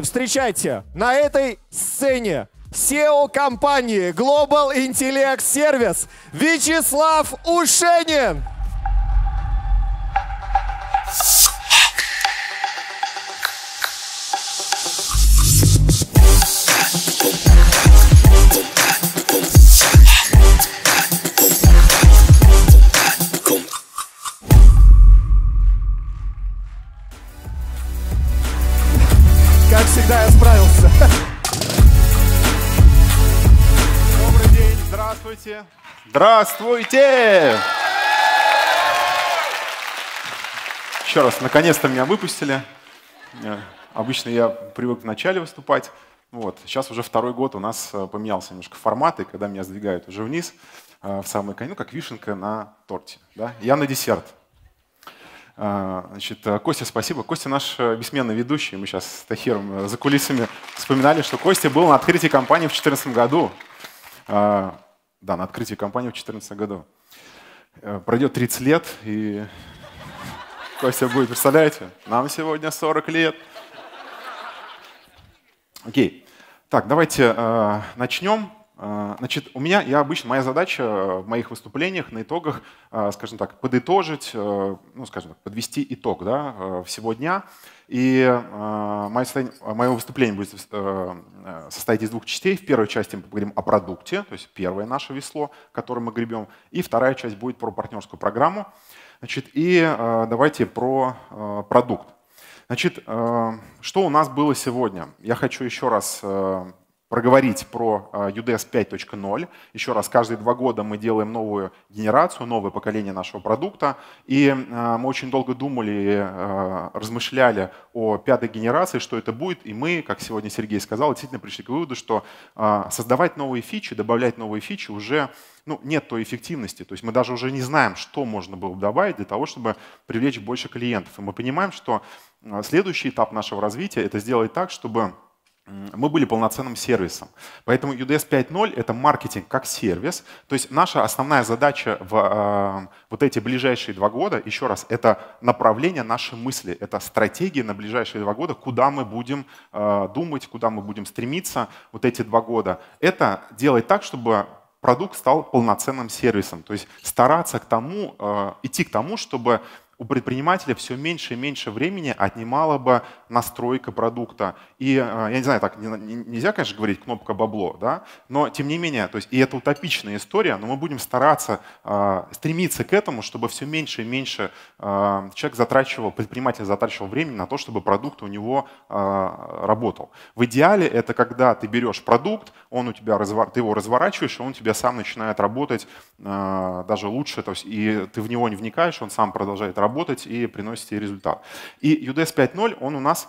Встречайте, на этой сцене SEO компании Global Intellect Service Вячеслав Ушенин. Здравствуйте! Еще раз, наконец-то меня выпустили. Э, обычно я привык вначале выступать. Вот. Сейчас уже второй год у нас э, поменялся немножко формат, и когда меня сдвигают уже вниз, э, в самый конец, ну, как вишенка на торте. Да? Я на десерт. Значит, Костя, спасибо. Костя наш бессменный ведущий. Мы сейчас с Тахиром за кулисами вспоминали, что Костя был на открытии компании в 2014 году да, на открытии компании в 2014 году. Э, пройдет 30 лет, и Костя будет, представляете? Нам сегодня 40 лет. Окей. Так, давайте э, начнем. А, значит, у меня, я обычно, моя задача э, в моих выступлениях на итогах, э, скажем так, подытожить, э, ну, скажем так, подвести итог да, всего дня. И мое, мое выступление будет состоять из двух частей. В первой части мы поговорим о продукте, то есть первое наше весло, которое мы гребем, и вторая часть будет про партнерскую программу. Значит, и давайте про продукт. Значит, что у нас было сегодня? Я хочу еще раз проговорить про UDS 5.0. Еще раз, каждые два года мы делаем новую генерацию, новое поколение нашего продукта. И а, мы очень долго думали, а, размышляли о пятой генерации, что это будет. И мы, как сегодня Сергей сказал, действительно пришли к выводу, что а, создавать новые фичи, добавлять новые фичи уже ну, нет той эффективности. То есть мы даже уже не знаем, что можно было бы добавить для того, чтобы привлечь больше клиентов. И мы понимаем, что следующий этап нашего развития — это сделать так, чтобы мы были полноценным сервисом. Поэтому UDS 5.0 — это маркетинг как сервис. То есть наша основная задача в э, вот эти ближайшие два года, еще раз, это направление нашей мысли, это стратегия на ближайшие два года, куда мы будем э, думать, куда мы будем стремиться вот эти два года. Это делать так, чтобы продукт стал полноценным сервисом. То есть стараться к тому, э, идти к тому, чтобы у предпринимателя все меньше и меньше времени отнимала бы настройка продукта. И, э, я не знаю, так нельзя, конечно, говорить кнопка бабло, да? но тем не менее, то есть, и это утопичная история, но мы будем стараться, э, стремиться к этому, чтобы все меньше и меньше э, человек затрачивал, предприниматель затрачивал времени на то, чтобы продукт у него работал. В идеале это когда ты берешь продукт, он у тебя, ты его разворачиваешь, и он у тебя сам начинает работать даже лучше, то есть, и ты в него не вникаешь, он сам продолжает работать, работать и приносите результат. И UDS 5.0, он у нас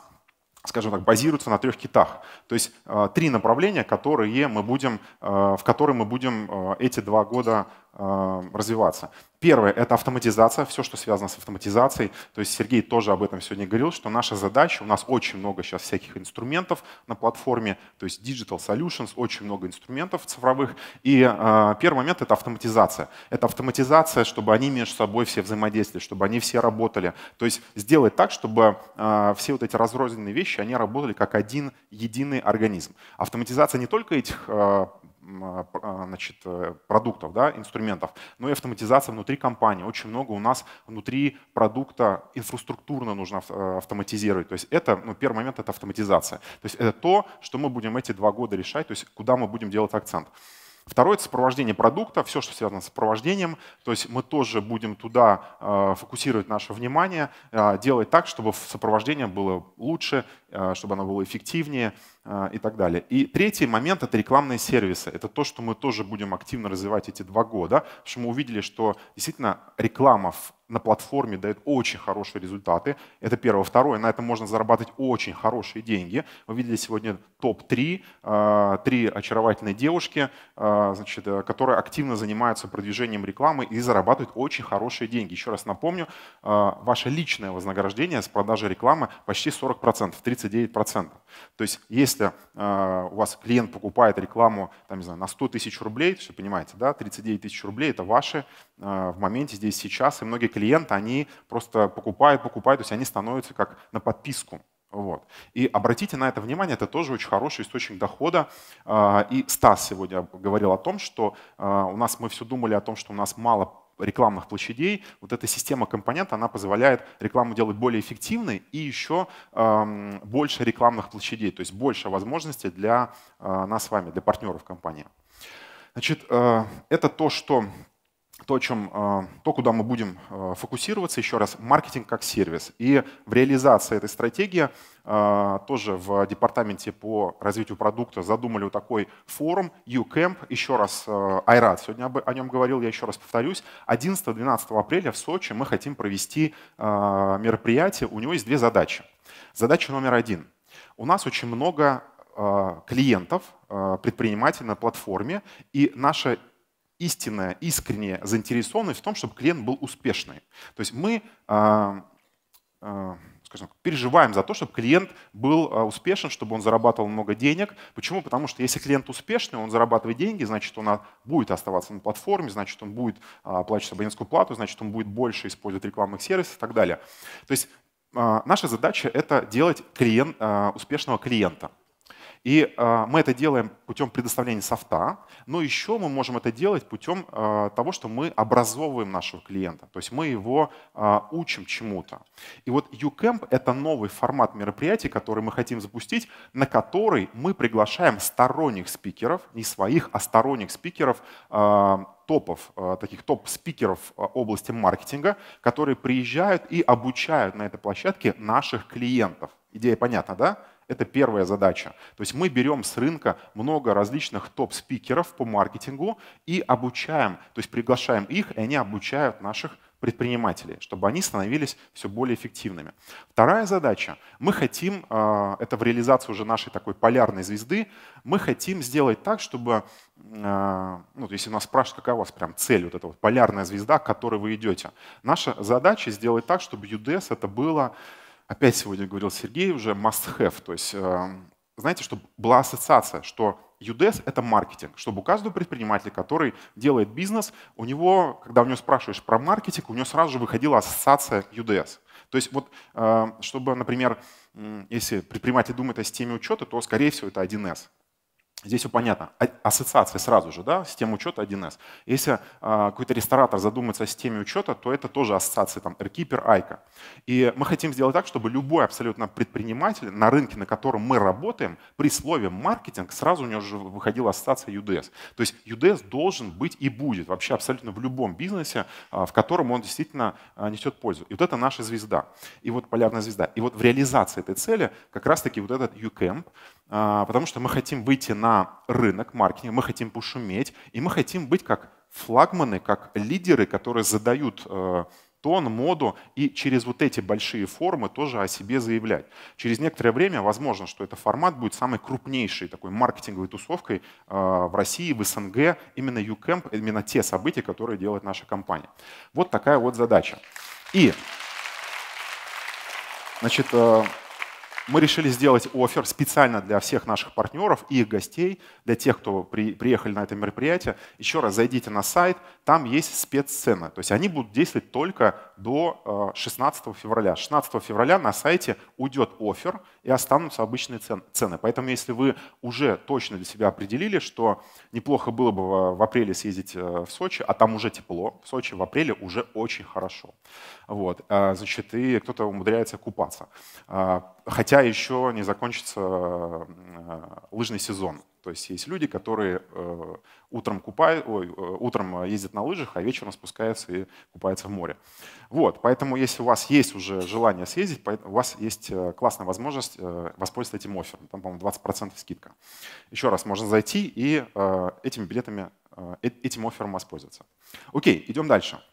скажем так, базируется на трех китах. То есть а, три направления, которые мы будем, а, в которые мы будем а, эти два года Э, развиваться. Первое – это автоматизация, все, что связано с автоматизацией. То есть Сергей тоже об этом сегодня говорил, что наша задача, у нас очень много сейчас всяких инструментов на платформе, то есть Digital Solutions, очень много инструментов цифровых. И э, первый момент – это автоматизация. Это автоматизация, чтобы они между собой все взаимодействовали, чтобы они все работали. То есть сделать так, чтобы э, все вот эти разрозненные вещи, они работали как один единый организм. Автоматизация не только этих э, а, а, значит, э, продуктов, да, инструментов, но ну и автоматизация внутри компании. Очень много у нас внутри продукта инфраструктурно нужно э, автоматизировать. То есть это, ну, первый момент — это автоматизация. То есть это то, что мы будем эти два года решать, то есть куда мы будем делать акцент. Второе – это сопровождение продукта, все, что связано с сопровождением. То есть мы тоже будем туда э, фокусировать наше внимание, делать так, чтобы сопровождение было лучше, чтобы оно было эффективнее, а, и так далее. И третий момент – это рекламные сервисы. Это то, что мы тоже будем активно развивать эти два года, потому что мы увидели, что действительно реклама на платформе дает очень хорошие результаты. Это первое. Второе, на этом можно зарабатывать очень хорошие деньги. Вы видели сегодня топ-3, а, три очаровательные девушки, а, значит, э, которые активно занимаются продвижением рекламы и зарабатывают очень хорошие деньги. Еще раз напомню, ваше личное вознаграждение с продажи рекламы почти 40%, 39%. То есть если э, у вас клиент покупает рекламу там, не знаю, на 100 тысяч рублей, все понимаете, да, 39 тысяч рублей – это ваши э, в моменте здесь сейчас, и многие клиенты, они просто покупают, покупают, то есть они становятся как на подписку. Вот. И обратите на это внимание, это тоже очень хороший источник дохода. А, и Стас сегодня говорил о том, что у нас мы все думали о том, что у нас мало рекламных площадей, вот эта система компонента, она позволяет рекламу делать более эффективной и еще э, эм, больше рекламных площадей, то есть больше возможностей для э, нас с вами, для партнеров компании. Значит, э, это то, что то, чем, а, то, куда мы будем а, фокусироваться, еще раз, маркетинг как сервис. И в реализации этой стратегии а, тоже в департаменте по развитию продукта задумали вот такой форум UCamp, еще раз Айрат сегодня о нем говорил, я еще раз повторюсь, 11-12 апреля в Сочи мы хотим провести мероприятие, у него есть две задачи. Задача номер один. У нас очень много клиентов, предпринимателей на платформе, и наша истинная, искренняя заинтересованность в том, чтобы клиент был успешный. То есть мы а, а, скажем, переживаем за то, чтобы клиент был а, успешен, чтобы он зарабатывал много денег. Почему? Потому что если клиент успешный, он зарабатывает деньги, значит, он будет оставаться на платформе, значит, он будет оплачивать абонентскую плату, значит, он будет больше использовать рекламных сервисов и так далее. То есть наша задача — это делать клиент, успешного клиента. И а, мы это делаем путем предоставления софта, но еще мы можем это делать путем а, того, что мы образовываем нашего клиента, то есть мы его а, учим чему-то. И вот YouCamp — это новый формат мероприятий, который мы хотим запустить, на который мы приглашаем сторонних спикеров, не своих, а сторонних спикеров, топов, таких топ-спикеров области маркетинга, которые приезжают и обучают на этой площадке наших клиентов. Идея понятна, да? Это первая задача. То есть мы берем с рынка много различных топ-спикеров по маркетингу и обучаем, то есть приглашаем их, и они обучают наших предпринимателей, чтобы они становились все более эффективными. Вторая задача. Мы хотим, а, это в реализации уже нашей такой полярной звезды, мы хотим сделать так, чтобы, а, ну, если нас спрашивают, какая у вас прям цель, вот эта вот полярная звезда, к которой вы идете. Наша задача сделать так, чтобы UDS это было опять сегодня говорил Сергей уже, must-have. То есть, эм, знаете, чтобы была ассоциация, что UDES — это маркетинг, чтобы у каждого предпринимателя, который делает бизнес, у него, когда у него спрашиваешь про маркетинг, у него сразу же выходила ассоциация UDES. То есть вот, эм, чтобы, например, если предприниматель думает о системе учета, то, скорее всего, это 1С. Здесь все понятно. А, ассоциация сразу же, да, система учета 1С. Если а, какой-то ресторатор задумается о системе учета, то это тоже ассоциация там Airkeeper, Айка. И мы хотим сделать так, чтобы любой абсолютно предприниматель на рынке, на котором мы работаем, при слове маркетинг сразу у него уже выходила ассоциация UDS. То есть UDS должен быть и будет вообще абсолютно в любом бизнесе, а, в котором он действительно а, несет пользу. И вот это наша звезда. И вот полярная звезда. И вот в реализации этой цели как раз-таки вот этот UCAMP, а, потому что мы хотим выйти на рынок маркетинга, мы хотим пошуметь, и мы хотим быть как флагманы, как лидеры, которые задают э, тон, моду и через вот эти большие формы тоже о себе заявлять. Через некоторое время возможно, что этот формат будет самой крупнейшей такой маркетинговой тусовкой э, в России, в СНГ, именно YouCamp, именно те события, которые делает наша компания. Вот такая вот задача. И Значит, э, мы решили сделать офер специально для всех наших партнеров и их гостей, для тех, кто при, приехали на это мероприятие. Еще раз зайдите на сайт, там есть спеццены. То есть они будут действовать только до 16 э, февраля. 16 февраля на сайте уйдет офер, и останутся обычные цены. Поэтому если вы уже точно для себя определили, что неплохо было бы в апреле съездить э, в Сочи, а там уже тепло, в Сочи в апреле уже очень хорошо. Вот, э, значит, и кто-то умудряется купаться. Э, хотя еще не закончится лыжный сезон. То есть есть люди, которые э, утром, купают, ой, э, утром ездят на лыжах, а вечером спускаются и купаются в море. Вот, поэтому если у вас есть уже желание съездить, у вас есть э, классная возможность воспользоваться этим оффером. Там, по-моему, 20% скидка. Еще раз, можно зайти и этими билетами, этим оффером воспользоваться. Окей, идем дальше.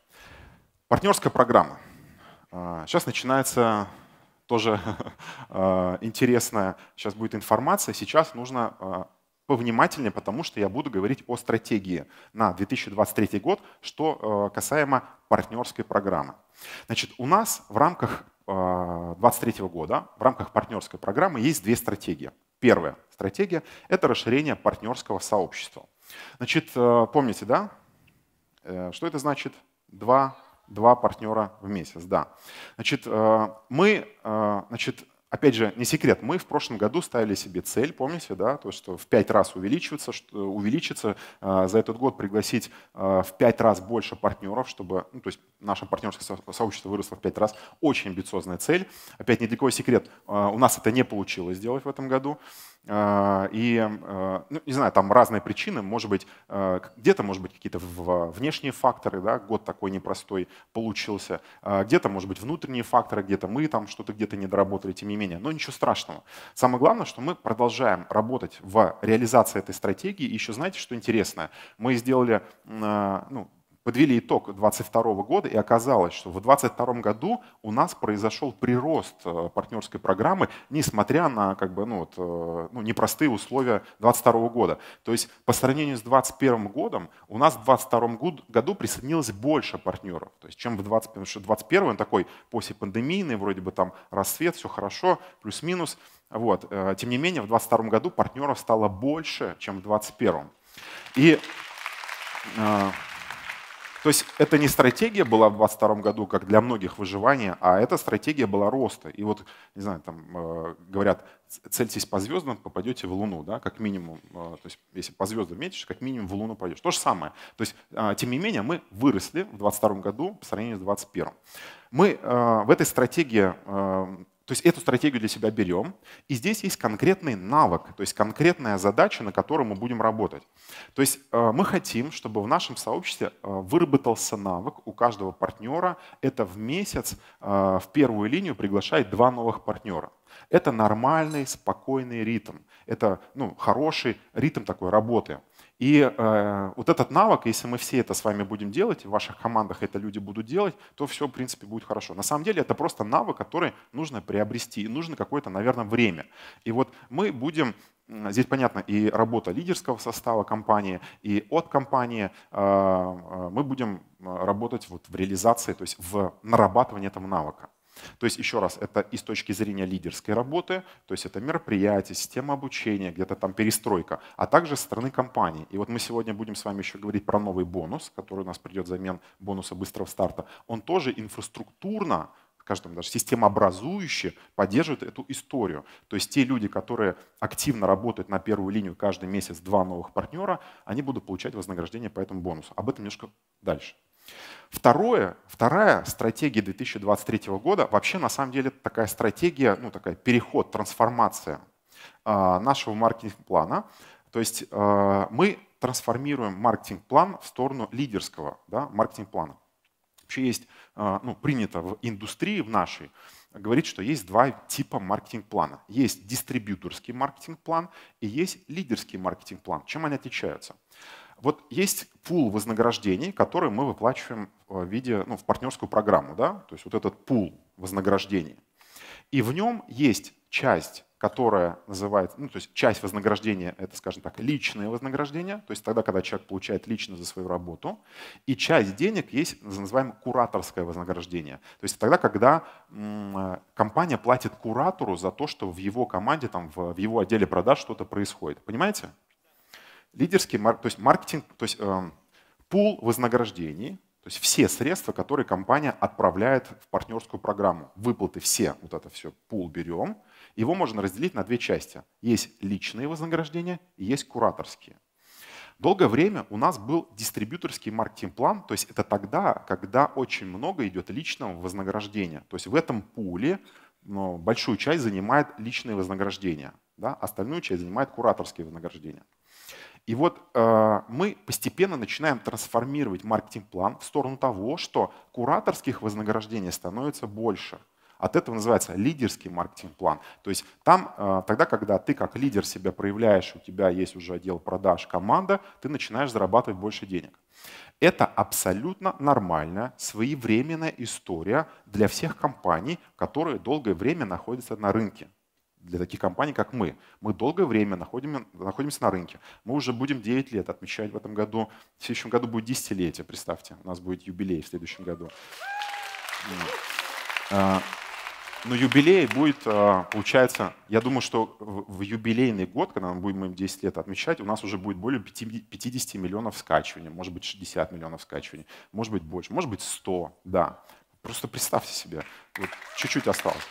Партнерская программа. Сейчас начинается тоже интересная сейчас будет информация. Сейчас нужно повнимательнее, потому что я буду говорить о стратегии на 2023 год, что э, касаемо партнерской программы. Значит, у нас в рамках 2023 э, года, в рамках партнерской программы есть две стратегии. Первая стратегия — это расширение партнерского сообщества. Значит, э, помните, да, что это значит? Два, два партнера в месяц, да. Значит, мы, значит, Опять же, не секрет, мы в прошлом году ставили себе цель, помните, да, то, что в пять раз увеличиваться, что, увеличится, э, а, за этот год пригласить э, в пять раз больше партнеров, чтобы, ну, то есть наше партнерское сообщество выросло в пять раз. Очень амбициозная цель. Опять, ни для кого секрет, э, у нас это не получилось сделать в этом году. А, и, а, ну, не знаю, там разные причины, может быть, а, где-то, может быть, какие-то внешние факторы, да, год такой непростой получился, где-то, может быть, внутренние факторы, где-то мы там что-то где-то не доработали, тем не менее, но ничего страшного. Самое главное, что мы продолжаем работать в реализации этой стратегии, и еще знаете, что интересно, мы сделали, ну, подвели итог 2022 года, и оказалось, что в 2022 году у нас произошел прирост э, партнерской программы, несмотря на как бы, ну, вот, э, ну, непростые условия 2022 года. То есть по сравнению с 2021 годом у нас в 2022 году присоединилось больше партнеров, то есть, чем в 20, потому что 2021 он такой посепандемийный, вроде бы там рассвет, все хорошо, плюс-минус. Вот. Э, тем не менее, в 2022 году партнеров стало больше, чем в 2021. И то есть это не стратегия была в 22 году, как для многих выживания, а эта стратегия была роста. И вот, не знаю, там э, говорят, цельтесь по звездам, попадете в Луну, да, как минимум. Э, то есть если по звездам метишь, как минимум в Луну пойдешь. То же самое. То есть, э, тем не менее, мы выросли в 22 году по сравнению с 21. Мы э, в этой стратегии э, то есть эту стратегию для себя берем, и здесь есть конкретный навык, то есть конкретная задача, на которую мы будем работать. То есть э, мы хотим, чтобы в нашем сообществе э, выработался навык у каждого партнера, это в месяц э, в первую линию приглашает два новых партнера. Это нормальный, спокойный ритм, это ну, хороший ритм такой работы. И э, вот этот навык, если мы все это с вами будем делать, в ваших командах это люди будут делать, то все, в принципе, будет хорошо. На самом деле это просто навык, который нужно приобрести, и нужно какое-то, наверное, время. И вот мы будем Здесь, понятно, и работа лидерского состава компании, и от компании э, э, мы будем э, работать вот в реализации, то есть в нарабатывании этого навыка. То есть, еще раз, это и с точки зрения лидерской работы, то есть это мероприятие, система обучения, где-то там перестройка, а также стороны компании. И вот мы сегодня будем с вами еще говорить про новый бонус, который у нас придет взамен бонуса быстрого старта. Он тоже инфраструктурно каждому даже системообразующе поддерживает эту историю. То есть те люди, которые активно работают на первую линию каждый месяц два новых партнера, они будут получать вознаграждение по этому бонусу. Об этом немножко дальше. Второе, вторая стратегия 2023 года, вообще на самом деле такая стратегия, ну такая переход, трансформация а, нашего маркетинг-плана. То есть а, мы трансформируем маркетинг-план в сторону лидерского да, маркетинг-плана. Вообще есть, а, ну, принято в индустрии, в нашей, говорит, что есть два типа маркетинг-плана. Есть дистрибьюторский маркетинг-план и есть лидерский маркетинг-план. Чем они отличаются? Вот есть пул вознаграждений, которые мы выплачиваем э, в виде, ну, в партнерскую программу, да, то есть вот этот пул вознаграждений. И в нем есть часть, которая называется, ну, то есть часть вознаграждения, это, скажем так, личное вознаграждение, то есть тогда, когда человек получает лично за свою работу, и часть денег есть, называемое, кураторское вознаграждение. То есть тогда, когда э, компания платит куратору за то, что в его команде, там, в, в его отделе продаж что-то происходит. Понимаете? лидерский то есть маркетинг, то есть э, пул вознаграждений, то есть все средства, которые компания отправляет в партнерскую программу. Выплаты все, вот это все, пул берем. Его можно разделить на две части. Есть личные вознаграждения и есть кураторские. Долгое время у нас был дистрибьюторский маркетинг-план, то есть это тогда, когда очень много идет личного вознаграждения. То есть в этом пуле ну, большую часть занимает личные вознаграждения, да? остальную часть занимает кураторские вознаграждения. И вот э, мы постепенно начинаем трансформировать маркетинг-план в сторону того, что кураторских вознаграждений становится больше. От этого называется лидерский маркетинг-план. То есть там, а, тогда, когда ты как лидер себя проявляешь, у тебя есть уже отдел продаж, команда, ты начинаешь зарабатывать больше денег. Это абсолютно нормальная, своевременная история для всех компаний, которые долгое время находятся на рынке для таких компаний, как мы. Мы долгое время находим, находимся на рынке. Мы уже будем 9 лет отмечать в этом году. В следующем году будет десятилетие, представьте. У нас будет юбилей в следующем году. А, но юбилей будет, а, получается, я думаю, что в юбилейный год, когда мы будем 10 лет отмечать, у нас уже будет более 50 миллионов скачиваний, может быть, 60 миллионов скачиваний, может быть, больше, может быть, 100, да. Просто представьте себе, вот чуть-чуть осталось.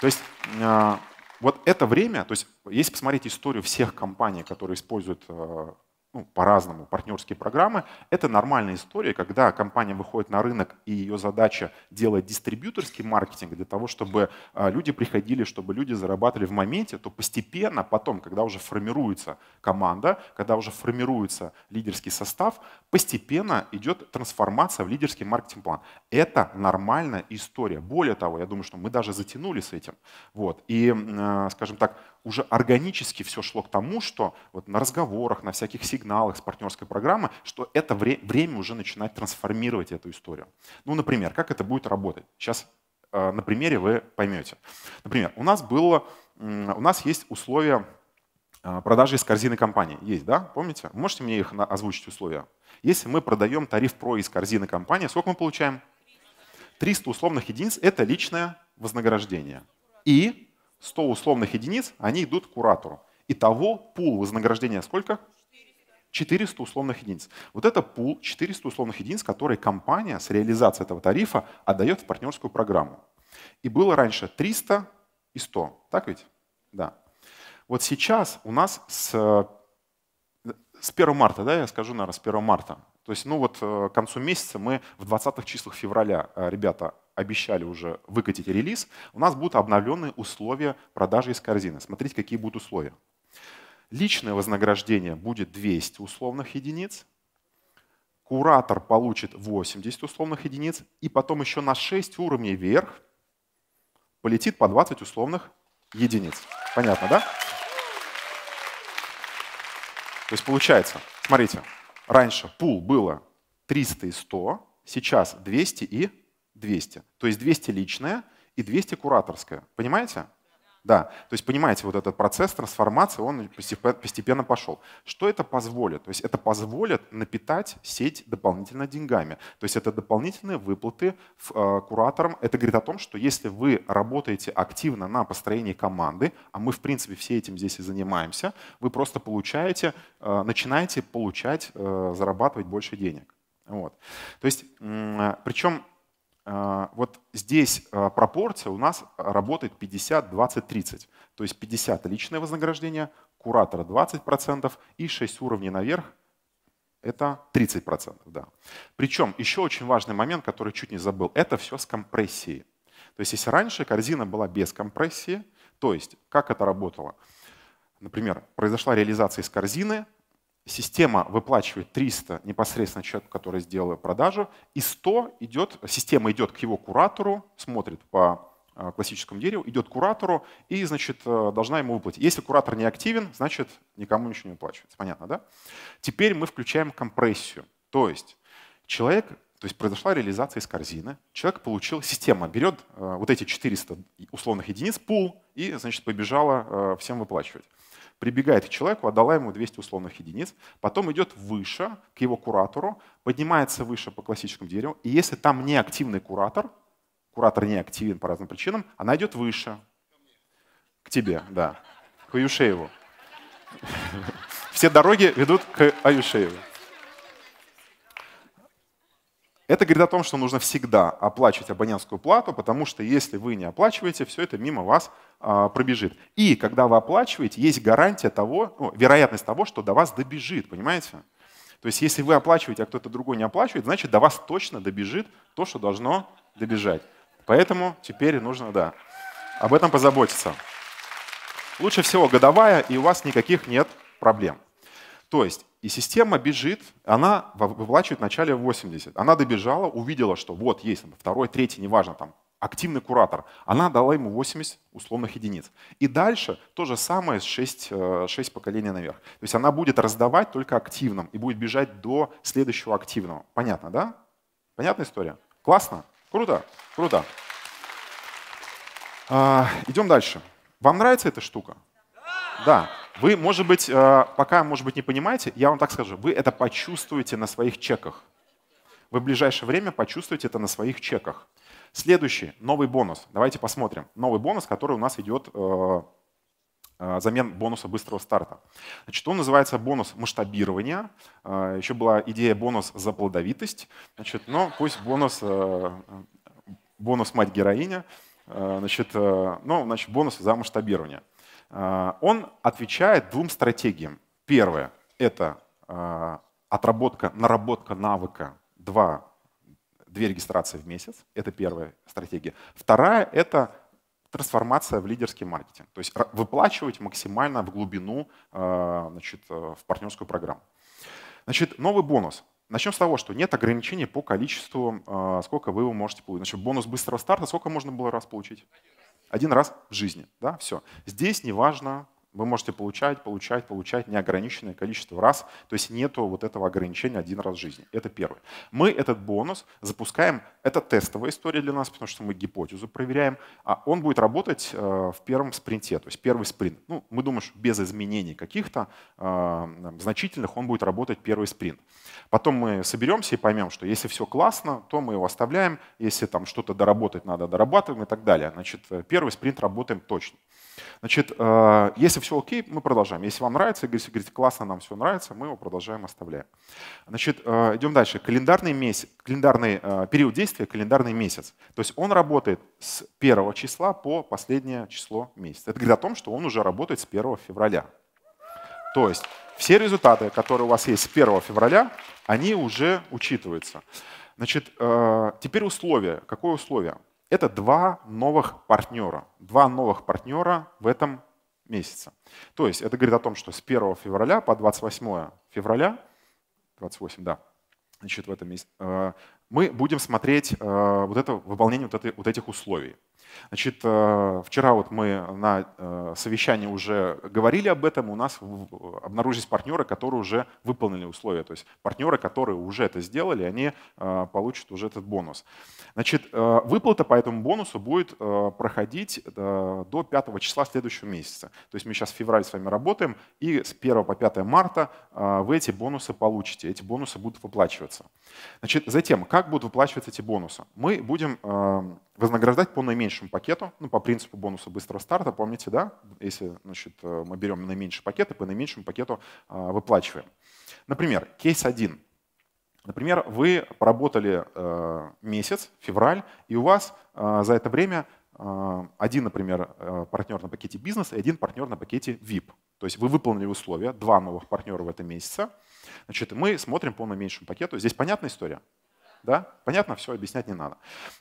То есть а, вот это время, то есть если посмотреть историю всех компаний, которые используют э, ну, по-разному партнерские программы. Это нормальная история, когда компания выходит на рынок, и ее задача делать дистрибьюторский маркетинг для того, чтобы а, люди приходили, чтобы люди зарабатывали в моменте, то постепенно потом, когда уже формируется команда, когда уже формируется лидерский состав, постепенно идет трансформация в лидерский маркетинг-план. Это нормальная история. Более того, я думаю, что мы даже затянули с этим. Вот. И, а, скажем так, уже органически все шло к тому, что вот на разговорах, на всяких сигналах с партнерской программы, что это вре- время уже начинать трансформировать эту историю. Ну, например, как это будет работать? Сейчас э, на примере вы поймете. Например, у нас было, э, у нас есть условия э, продажи из корзины компании. Есть, да? Помните? Можете мне их на- озвучить условия? Если мы продаем тариф про из корзины компании, сколько мы получаем? 300 условных единиц – это личное вознаграждение. И 100 условных единиц, они идут к куратору. Итого пул вознаграждения сколько? 400 условных единиц. Вот это пул 400 условных единиц, который компания с реализацией этого тарифа отдает в партнерскую программу. И было раньше 300 и 100, так ведь? Да. Вот сейчас у нас с, э, с 1 марта, да, я скажу, наверное, с 1 марта, то есть, ну вот э, к концу месяца мы в 20 числах февраля, э, ребята, обещали уже выкатить релиз, у нас будут обновленные условия продажи из корзины. Смотрите, какие будут условия. Личное вознаграждение будет 200 условных единиц, куратор получит 80 условных единиц, и потом еще на 6 уровней вверх полетит по 20 условных единиц. Понятно, да? То есть получается, смотрите, раньше пул было 300 и 100, сейчас 200 и 200. То есть 200 личное и 200 кураторское. Понимаете? Да. То есть понимаете, вот этот процесс трансформации, он постепенно пошел. Что это позволит? То есть это позволит напитать сеть дополнительно деньгами. То есть это дополнительные выплаты э, кураторам. Это говорит о том, что если вы работаете активно на построении команды, а мы, в принципе, все этим здесь и занимаемся, вы просто получаете, э, начинаете получать, э, зарабатывать больше денег. Вот. То есть, причем Э, вот здесь э, пропорция у нас работает 50, 20, 30. То есть 50 личное вознаграждение, куратора 20% и 6 уровней наверх это 30%. Да. Причем еще очень важный момент, который чуть не забыл, это все с компрессией. То есть если раньше корзина была без компрессии, то есть как это работало? Например, произошла реализация из корзины, система выплачивает 300 непосредственно человеку, который сделал продажу, и 100 идет, система идет к его куратору, смотрит по э, классическому дереву, идет к куратору и, значит, э, должна ему выплатить. Если куратор не активен, значит, никому ничего не выплачивается. Понятно, да? Теперь мы включаем компрессию. То есть человек, то есть произошла реализация из корзины, человек получил, система берет э, вот эти 400 условных единиц, пул, и, значит, побежала всем выплачивать прибегает к человеку, отдала ему 200 условных единиц, потом идет выше к его куратору, поднимается выше по классическому дереву, и если там неактивный куратор, куратор не активен по разным причинам, она идет выше. К тебе, да. К Аюшееву. Все дороги ведут к Аюшееву. Это говорит о том, что нужно всегда оплачивать абонентскую плату, потому что если вы не оплачиваете, все это мимо вас а, пробежит. И когда вы оплачиваете, есть гарантия того, ну, вероятность того, что до вас добежит, понимаете? То есть если вы оплачиваете, а кто-то другой не оплачивает, значит до вас точно добежит то, что должно добежать. Поэтому теперь нужно, да, об этом позаботиться. Лучше всего годовая, и у вас никаких нет проблем. То есть и система бежит, она выплачивает в начале 80. Она добежала, увидела, что вот есть там, второй, третий, неважно, там активный куратор. Она дала ему 80 условных единиц. И дальше то же самое с 6, 6 э, поколений наверх. То есть она будет раздавать только активным и будет бежать до следующего активного. Понятно, да? Понятная история? Классно? Круто? Круто. А, идем дальше. Вам нравится эта штука? Да. Вы, может быть, э, пока, может быть, не понимаете, я вам так скажу, вы это почувствуете на своих чеках. Вы в ближайшее время почувствуете это на своих чеках. Следующий, новый бонус. Давайте посмотрим. Новый бонус, который у нас идет э, э, замен бонуса быстрого старта. Значит, он называется бонус масштабирования. Еще была идея бонус за плодовитость. Значит, но пусть бонус, бонус мать-героиня. Значит, ну, значит, бонус за масштабирование. А, он отвечает двум стратегиям. Первое – это а, отработка, наработка навыка. Два, две регистрации в месяц. Это первая стратегия. Вторая – это трансформация в лидерский маркетинг. То есть выплачивать максимально в глубину а, значит, э, в партнерскую программу. Значит, новый бонус. Начнем с того, что нет ограничений по количеству, сколько вы его можете получить. Значит, бонус быстрого старта сколько можно было раз получить? один раз в жизни. Да, все. Здесь неважно, вы можете получать, получать, получать неограниченное количество раз. То есть нет вот этого ограничения один раз в жизни. Это первое. Мы этот бонус запускаем. Это тестовая история для нас, потому что мы гипотезу проверяем. А он будет работать э, в первом спринте. То есть первый спринт. Ну, мы думаем, что без изменений каких-то э, значительных он будет работать первый спринт. Потом мы соберемся и поймем, что если все классно, то мы его оставляем. Если там что-то доработать надо, дорабатываем и так далее. Значит, э, первый спринт работаем точно. Значит, э, если все окей, мы продолжаем. Если вам нравится, если говорите, классно, нам все нравится, мы его продолжаем, оставляем. Значит, э, идем дальше. Календарный, месяц, календарный э, период действия, календарный месяц. То есть он работает с первого числа по последнее число месяца. Это говорит о том, что он уже работает с 1 февраля. То есть все результаты, которые у вас есть с 1 февраля, они уже учитываются. Значит, теперь условия. Какое условие? Это два новых партнера. Два новых партнера в этом месяце. То есть это говорит о том, что с 1 февраля по 28 февраля, 28, да, значит, в этом месяце, э, мы будем смотреть э, вот это, выполнение вот, этой, вот этих условий. Значит, э, вчера вот мы на э, совещании уже говорили об этом, у нас обнаружились партнеры, которые уже выполнили условия. То есть партнеры, которые уже это сделали, они э, получат уже этот бонус. Значит, выплата по этому бонусу будет проходить до 5 числа следующего месяца. То есть мы сейчас в феврале с вами работаем, и с 1 по 5 марта вы эти бонусы получите. Эти бонусы будут выплачиваться. Значит, затем, как будут выплачиваться эти бонусы? Мы будем вознаграждать по наименьшему пакету, ну, по принципу бонуса быстрого старта, помните, да? Если значит, э, мы берем наименьший пакет и по наименьшему пакету э, выплачиваем. Например, кейс 1. Например, вы поработали э, месяц, февраль, и у вас за это время один, например, партнер на пакете бизнес и один партнер на пакете VIP. То есть вы выполнили условия, два новых партнера в этом месяце. Значит, мы смотрим по наименьшему пакету. Здесь понятная история? Да? Понятно? Все, объяснять не надо.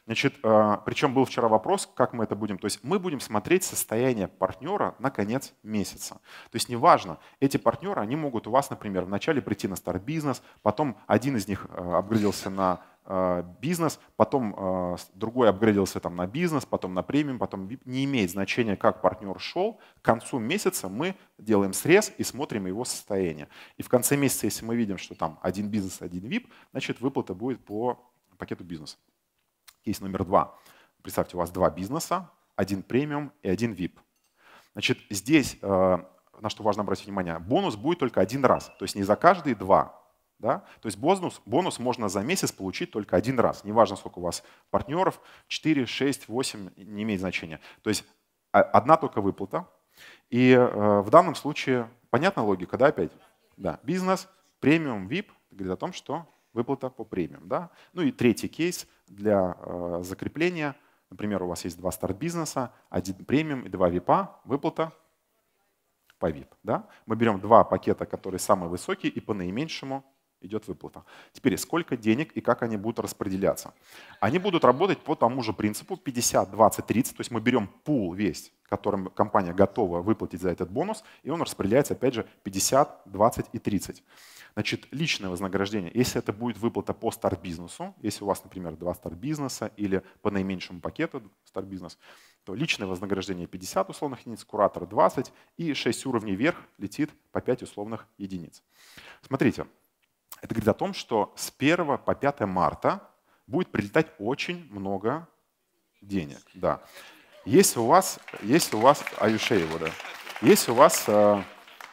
Значит, э, причем был вчера вопрос, как мы это будем. То есть мы будем смотреть состояние партнера на конец месяца. То есть неважно, эти партнеры, они могут у вас, например, вначале прийти на старт-бизнес, потом один из них э, обгрузился на а, бизнес, потом а, другой апгрейдился там на бизнес, потом на премиум, потом Не имеет значения, как партнер шел. К концу месяца мы делаем срез и смотрим его состояние. И в конце месяца, если мы видим, что там один бизнес, один VIP, значит выплата будет по пакету бизнеса. Кейс номер два. Представьте, у вас два бизнеса, один премиум и один VIP. Значит, здесь а, на что важно обратить внимание, бонус будет только один раз. То есть не за каждые два да? То есть бонус, бонус можно за месяц получить только один раз. Неважно, сколько у вас партнеров, 4, 6, 8, не имеет значения. То есть а, одна только выплата. И э, в данном случае понятна логика, да, опять? Да. Бизнес, премиум, VIP говорит о том, что выплата по премиум. Да? Ну и третий кейс для э, закрепления. Например, у вас есть два старт-бизнеса, один премиум и два випа, выплата по VIP. Да? Мы берем два пакета, которые самые высокие, и по наименьшему идет выплата. Теперь, сколько денег и как они будут распределяться? Они будут работать по тому же принципу 50, 20, 30, то есть мы берем пул весь, которым компания готова выплатить за этот бонус, и он распределяется, опять же, 50, 20 и 30. Значит, личное вознаграждение, если это будет выплата по старт-бизнесу, если у вас, например, два старт-бизнеса или по наименьшему пакету старт-бизнес, то личное вознаграждение 50 условных единиц, куратор 20 и 6 уровней вверх летит по 5 условных единиц. Смотрите, это говорит о том, что с 1 по 5 марта будет прилетать очень много денег. Да. Если у вас, если у вас Аюшеева, да, если у вас э,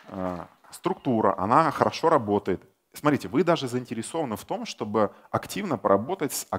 э, структура, она хорошо работает, смотрите, вы даже заинтересованы в том, чтобы активно поработать с, а,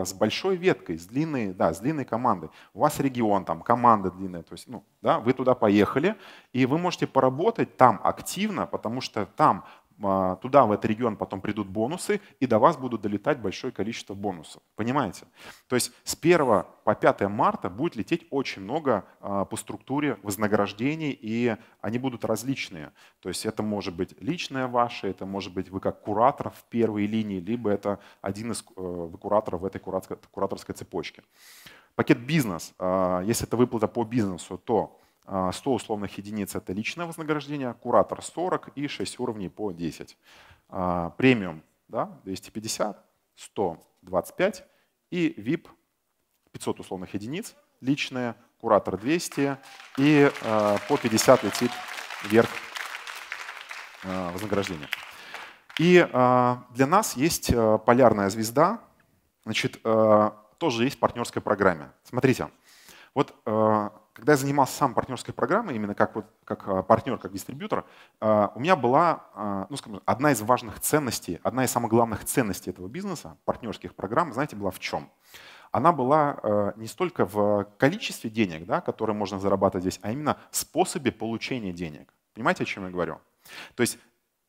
э, с большой веткой, с длинной, да, с длинной командой. У вас регион, там команда длинная, то есть, ну, да, вы туда поехали, и вы можете поработать там активно, потому что там а, туда, в этот регион потом придут бонусы, и до вас будут долетать большое количество бонусов. Понимаете? То есть с 1 по 5 марта будет лететь очень много а, по структуре вознаграждений, и они будут различные. То есть это может быть личное ваше, это может быть вы как куратор в первой линии, либо это один из э, кураторов в этой кураторской цепочке. Пакет бизнес. А, если это выплата по бизнесу, то 100 а, условных единиц – это личное вознаграждение, куратор 40 и 6 уровней по 10. А, премиум да, 250, 125 и VIP 500 условных единиц, личное, куратор 200 и а, по 50 летит вверх вознаграждение. И для нас есть полярная звезда, значит, тоже есть в партнерской программе. Смотрите, вот когда я занимался сам партнерской программой, именно как, вот, как а, партнер, как дистрибьютор, а, у меня была а, ну, скажем, одна из важных ценностей, одна из самых главных ценностей этого бизнеса, партнерских программ, знаете, была в чем? Она была не столько в количестве денег, да, которые можно зарабатывать здесь, а именно в способе получения денег. Понимаете, о чем я говорю? То есть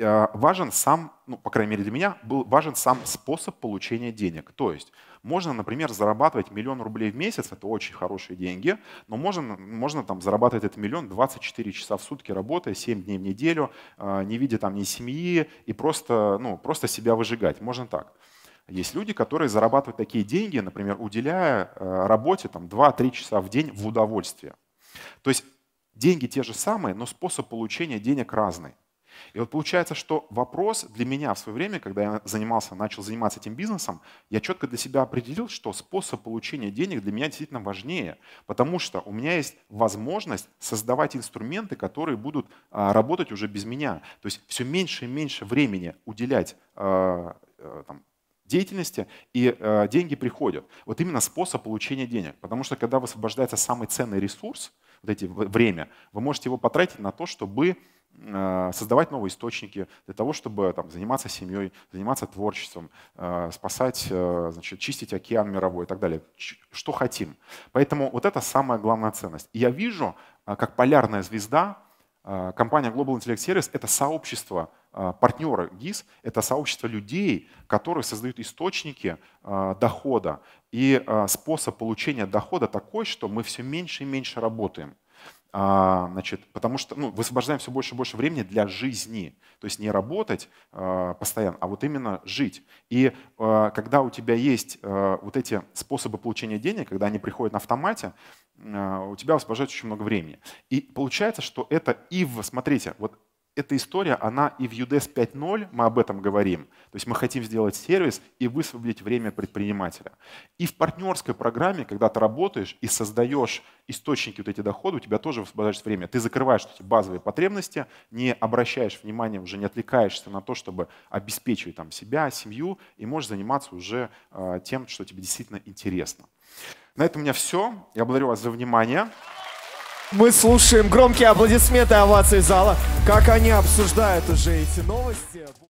а, важен сам, ну, по крайней мере для меня, был важен сам способ получения денег. То есть можно, например, зарабатывать миллион рублей в месяц, это очень хорошие деньги, но можно, можно там зарабатывать этот миллион 24 часа в сутки работая, 7 дней в неделю, а, не видя там ни семьи и просто, ну, просто себя выжигать. Можно так. Есть люди, которые зарабатывают такие деньги, например, уделяя а, работе там 2-3 часа в день в удовольствие. То есть деньги те же самые, но способ получения денег разный. И вот получается, что вопрос для меня в свое время, когда я занимался, начал заниматься этим бизнесом, я четко для себя определил, что способ получения денег для меня действительно важнее, потому что у меня есть возможность создавать инструменты, которые будут а, работать уже без меня. То есть все меньше и меньше времени уделять а, э, там, деятельности, и э, деньги приходят. Вот именно способ получения денег. Потому что когда высвобождается самый ценный ресурс, вот эти время, вы можете его потратить на то, чтобы Э, создавать новые источники для того, чтобы там, заниматься семьей, заниматься творчеством, э, спасать, э, значит, чистить океан мировой и так далее. Что хотим. Поэтому вот это самая главная ценность. И я вижу, как полярная звезда, компания Global Intellect Service — это сообщество партнеры ГИС — это сообщество людей, которые создают источники дохода и способ получения дохода такой, что мы все меньше и меньше работаем. А, значит, потому что ну, высвобождаем все больше и больше времени для жизни. То есть не работать э, постоянно, а вот именно жить. И э, когда у тебя есть э, вот эти способы получения денег, когда они приходят на автомате, э, у тебя высвобождается очень много времени. И получается, что это и в, смотрите, вот эта история, она и в UDES 5.0, мы об этом говорим, то есть мы хотим сделать сервис и высвободить время предпринимателя. И в партнерской программе, когда ты работаешь и создаешь источники вот эти доходы, у тебя тоже высвобождается время. Ты закрываешь эти базовые потребности, не обращаешь внимания, уже не отвлекаешься на то, чтобы обеспечивать там, себя, семью, и можешь заниматься уже а, тем, что тебе действительно интересно. На этом у меня все. Я благодарю вас за внимание. Мы слушаем громкие аплодисменты овации зала, как они обсуждают уже эти новости.